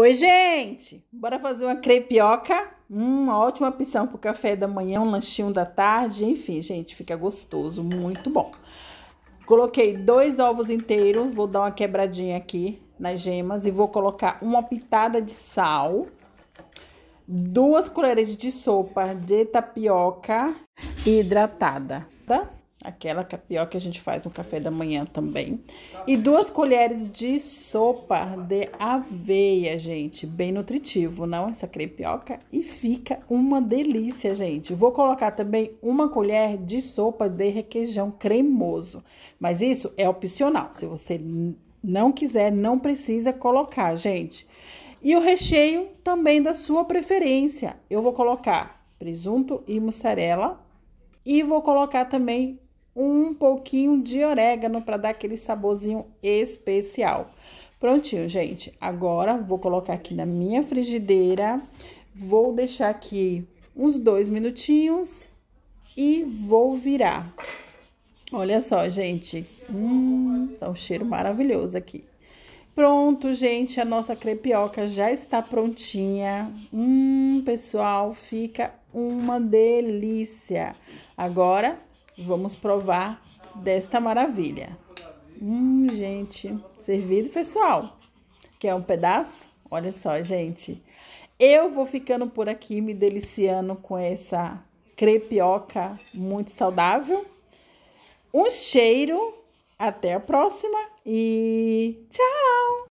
Oi, gente! Bora fazer uma crepioca? Hum, uma ótima opção para café da manhã, um lanchinho da tarde, enfim, gente, fica gostoso, muito bom. Coloquei dois ovos inteiros, vou dar uma quebradinha aqui nas gemas e vou colocar uma pitada de sal, duas colheres de sopa de tapioca hidratada, tá? aquela capioca que a gente faz no café da manhã também. E duas colheres de sopa de aveia, gente, bem nutritivo, não essa crepioca e fica uma delícia, gente. Vou colocar também uma colher de sopa de requeijão cremoso, mas isso é opcional. Se você não quiser, não precisa colocar, gente. E o recheio também da sua preferência. Eu vou colocar presunto e mussarela e vou colocar também um pouquinho de orégano para dar aquele saborzinho especial. Prontinho, gente. Agora vou colocar aqui na minha frigideira, vou deixar aqui uns dois minutinhos e vou virar. Olha só, gente. Hum, tá um cheiro maravilhoso aqui. Pronto, gente, a nossa crepioca já está prontinha. Hum, pessoal, fica uma delícia. Agora Vamos provar desta maravilha. Hum, gente, servido, pessoal. Quer um pedaço? Olha só, gente. Eu vou ficando por aqui me deliciando com essa crepioca muito saudável. Um cheiro, até a próxima e tchau!